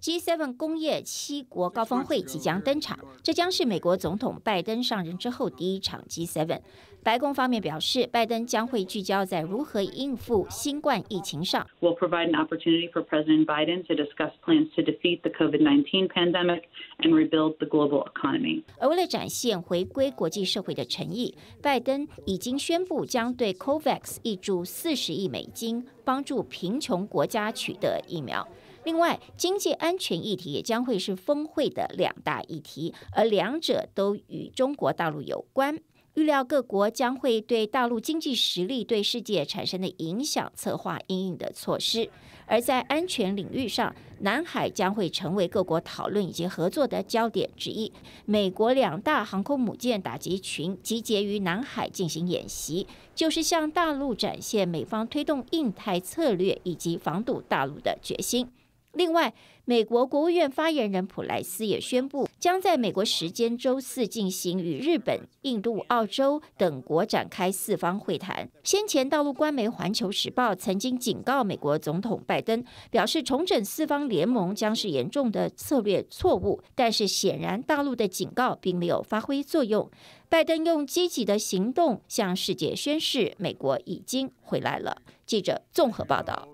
G7 工业七国高峰会即将登场，这将是美国总统拜登上任之后第一场 G7。白宫方面表示，拜登将会聚焦在如何应付新冠疫情上。We'll provide an opportunity for President Biden to discuss plans to defeat the COVID-19 pandemic and rebuild the global economy. 而为了展现回归国际社会的诚意，拜登已经宣布将对 COVAX 挹注四十亿美金，帮助贫穷国家取得疫苗。另外，经济安全议题也将会是峰会的两大议题，而两者都与中国大陆有关。预料各国将会对大陆经济实力对世界产生的影响策划应应的措施。而在安全领域上，南海将会成为各国讨论以及合作的焦点之一。美国两大航空母舰打击群集结于南海进行演习，就是向大陆展现美方推动印太策略以及防堵大陆的决心。另外，美国国务院发言人普莱斯也宣布，将在美国时间周四进行与日本、印度、澳洲等国展开四方会谈。先前，大陆官媒《环球时报》曾经警告美国总统拜登，表示重整四方联盟将是严重的策略错误。但是，显然大陆的警告并没有发挥作用。拜登用积极的行动向世界宣示，美国已经回来了。记者综合报道。